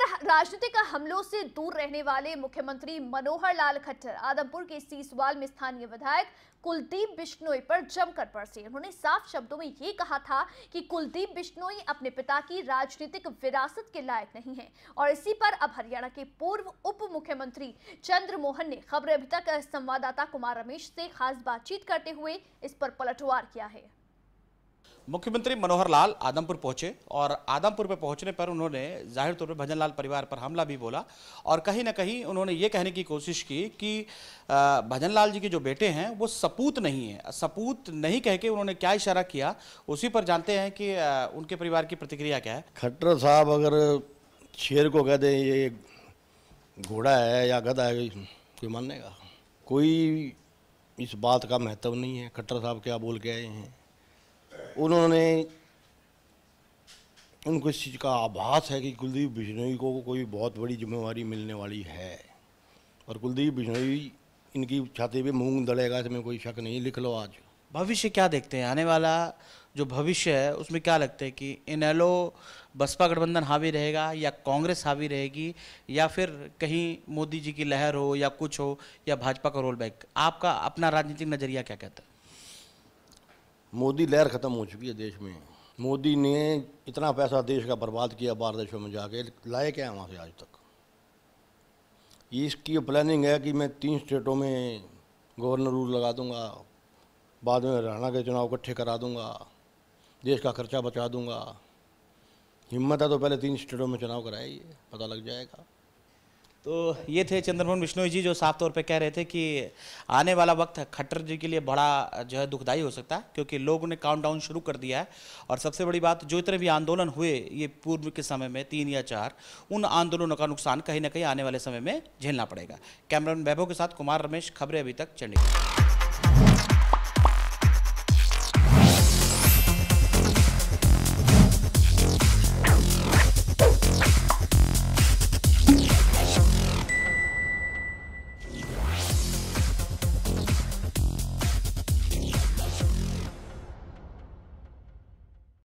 पर राजनीतिक हमलों से दूर रहने वाले मुख्यमंत्री मनोहर लाल खट्टर आदमपुर के सीसवाल में स्थानीय विधायक कुलदीप बिश्नोई पर जमकर बरसे उन्होंने साफ शब्दों में ये कहा था कि कुलदीप बिश्नोई अपने पिता की राजनीतिक विरासत के लायक नहीं है और इसी पर अब हरियाणा के पूर्व उप मुख्यमंत्री मोहन ने खबर अभी तक संवाददाता कुमार रमेश से खास बातचीत करते हुए इस पर पलटवार किया है मुख्यमंत्री मनोहर लाल आदमपुर पहुंचे और आदमपुर पर पहुंचने पर उन्होंने जाहिर तौर पर भजनलाल परिवार पर हमला भी बोला और कहीं ना कहीं उन्होंने ये कहने की कोशिश की कि भजनलाल जी के जो बेटे हैं वो सपूत नहीं है सपूत नहीं कह के उन्होंने क्या इशारा किया उसी पर जानते हैं कि उनके परिवार की प्रतिक्रिया क्या है खट्टर साहब अगर शेर को कह दें ये घोड़ा है या गधा है कोई का कोई इस बात का महत्व नहीं है खट्टर साहब क्या बोल के आए हैं उन्होंने उनको इस चीज़ का आभास है कि कुलदीप बिश्नोई को कोई बहुत बड़ी जिम्मेवारी मिलने वाली है और कुलदीप बिश्नोई इनकी छाती पे मूंग दड़ेगा इसमें कोई शक नहीं लिख लो आज भविष्य क्या देखते हैं आने वाला जो भविष्य है उसमें क्या लगता है कि एलो बसपा गठबंधन हावी रहेगा या कांग्रेस हावी रहेगी या फिर कहीं मोदी जी की लहर हो या कुछ हो या भाजपा का रोल बैक आपका अपना राजनीतिक नज़रिया क्या कहता है मोदी लहर ख़त्म हो चुकी है देश में मोदी ने इतना पैसा देश का बर्बाद किया बाहर देशों में जाके लाए क्या है वहाँ से आज तक इसकी प्लानिंग है कि मैं तीन स्टेटों में गवर्नर रूल लगा दूंगा बाद में हरियाणा के चुनाव इकट्ठे करा दूंगा देश का खर्चा बचा दूंगा हिम्मत है तो पहले तीन स्टेटों में चुनाव कराइए पता लग जाएगा तो ये थे चंद्रमोहन बिश्नोई जी जो साफ तौर पे कह रहे थे कि आने वाला वक्त खट्टर जी के लिए बड़ा जो है दुखदाई हो सकता है क्योंकि लोगों ने काउंटडाउन शुरू कर दिया है और सबसे बड़ी बात जो इतने भी आंदोलन हुए ये पूर्व के समय में तीन या चार उन आंदोलनों का नुकसान कहीं ना कहीं आने वाले समय में झेलना पड़ेगा कैमरामैन वैभव के साथ कुमार रमेश खबरें अभी तक चंडीगढ़